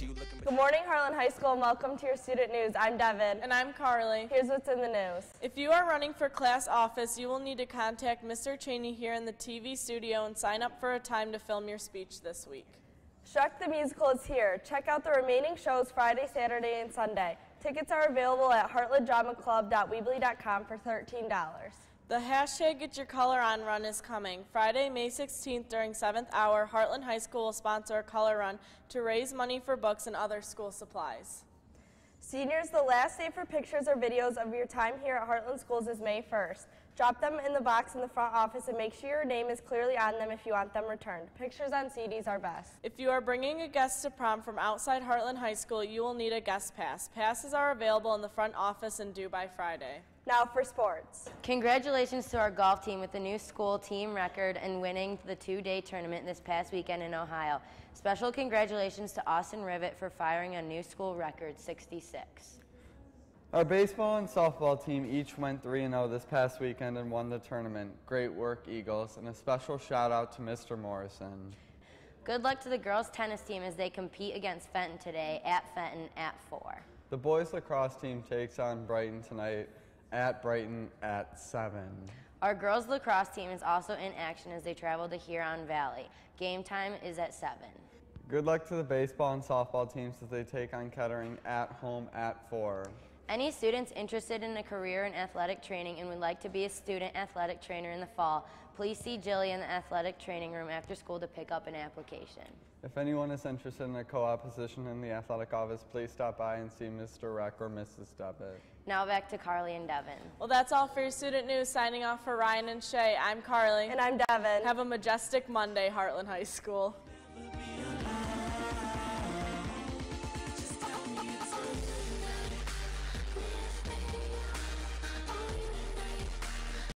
Good morning, Harlan High School, and welcome to your student news. I'm Devin. And I'm Carly. Here's what's in the news. If you are running for class office, you will need to contact Mr. Cheney here in the TV studio and sign up for a time to film your speech this week. Shrek the Musical is here. Check out the remaining shows Friday, Saturday, and Sunday. Tickets are available at heartlanddramaclub.weebly.com for $13. The hashtag Get Your Color On Run is coming. Friday, May 16th during 7th hour, Heartland High School will sponsor a color run to raise money for books and other school supplies. Seniors, the last day for pictures or videos of your time here at Heartland Schools is May 1st. Drop them in the box in the front office and make sure your name is clearly on them if you want them returned. Pictures on CDs are best. If you are bringing a guest to prom from outside Heartland High School, you will need a guest pass. Passes are available in the front office and due by Friday. Now for sports. Congratulations to our golf team with the new school team record and winning the two-day tournament this past weekend in Ohio. Special congratulations to Austin Rivet for firing a new school record 66. Our baseball and softball team each went 3 0 this past weekend and won the tournament. Great work, Eagles, and a special shout out to Mr. Morrison. Good luck to the girls' tennis team as they compete against Fenton today at Fenton at 4. The boys' lacrosse team takes on Brighton tonight at Brighton at 7. Our girls' lacrosse team is also in action as they travel to Huron Valley. Game time is at 7. Good luck to the baseball and softball teams as they take on Kettering at home at 4. Any students interested in a career in athletic training and would like to be a student athletic trainer in the fall, please see Jilly in the athletic training room after school to pick up an application. If anyone is interested in a co-op position in the athletic office, please stop by and see Mr. Reck or Mrs. Dubbett. Now back to Carly and Devin. Well, that's all for your student news. Signing off for Ryan and Shay, I'm Carly. And I'm Devin. Have a majestic Monday, Heartland High School.